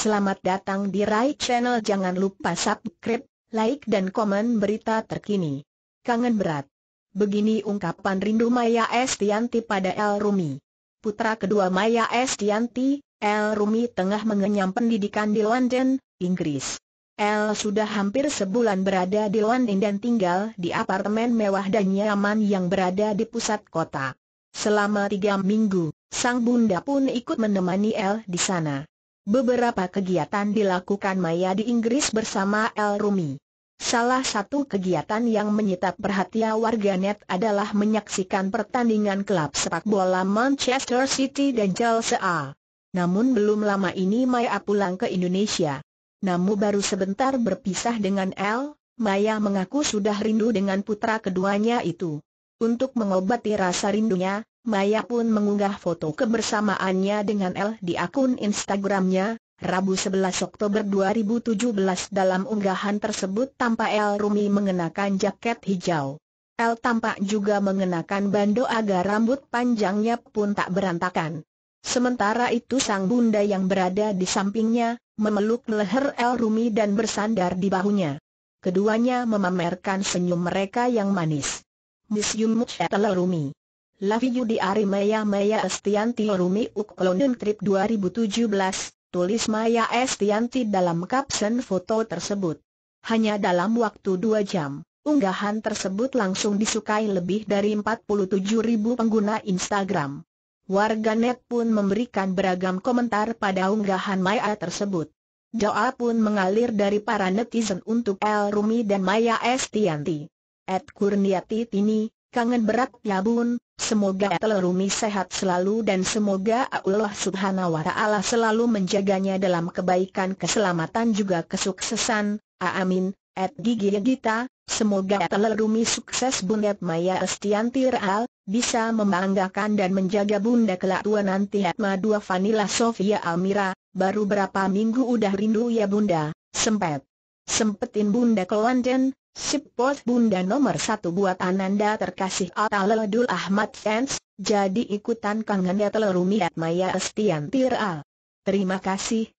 Selamat datang di Rai Channel jangan lupa subscribe, like dan komen berita terkini. Kangen berat. Begini ungkapan rindu Maya Estianti pada El Rumi. Putra kedua Maya Estianti, El Rumi tengah mengenyam pendidikan di London, Inggris. El sudah hampir sebulan berada di London dan tinggal di apartemen mewah dan nyaman yang berada di pusat kota. Selama tiga minggu, sang bunda pun ikut menemani El di sana. Beberapa kegiatan dilakukan Maya di Inggris bersama El Rumi. Salah satu kegiatan yang menyita perhatian warganet adalah menyaksikan pertandingan klub sepak bola Manchester City dan Chelsea. Namun belum lama ini Maya pulang ke Indonesia. Namun baru sebentar berpisah dengan El, Maya mengaku sudah rindu dengan putra keduanya itu. Untuk mengobati rasa rindunya, Maya pun mengunggah foto kebersamaannya dengan El di akun Instagramnya, Rabu 11 Oktober 2017 dalam unggahan tersebut tampak El Rumi mengenakan jaket hijau. El tampak juga mengenakan bando agar rambut panjangnya pun tak berantakan. Sementara itu sang bunda yang berada di sampingnya, memeluk leher El Rumi dan bersandar di bahunya. Keduanya memamerkan senyum mereka yang manis. Museum Muchetel Rumi. you di Ari Maya Maya Estianti Rumi London Trip 2017, tulis Maya Estianti dalam caption foto tersebut. Hanya dalam waktu 2 jam, unggahan tersebut langsung disukai lebih dari 47 ribu pengguna Instagram. Warganet pun memberikan beragam komentar pada unggahan Maya tersebut. Doa pun mengalir dari para netizen untuk El Rumi dan Maya Estianti. Ed Kurniati Tini, kangen berat ya bun, semoga Telurumi sehat selalu dan semoga Allah subhanahu wa ta'ala selalu menjaganya dalam kebaikan keselamatan juga kesuksesan, amin, Ed gigi gita, semoga Telurumi sukses bunda Maya Estianti Raal, bisa membanggakan dan menjaga bunda kelak tua nanti Hatma dua Vanilla Sofia Almira, baru berapa minggu udah rindu ya bunda, sempet. Sempetin bunda ke London, support bunda nomor satu buat Ananda terkasih Ataledul Ahmad fans, jadi ikutan kangen Rumiyat Maya Estiantir Al. Terima kasih,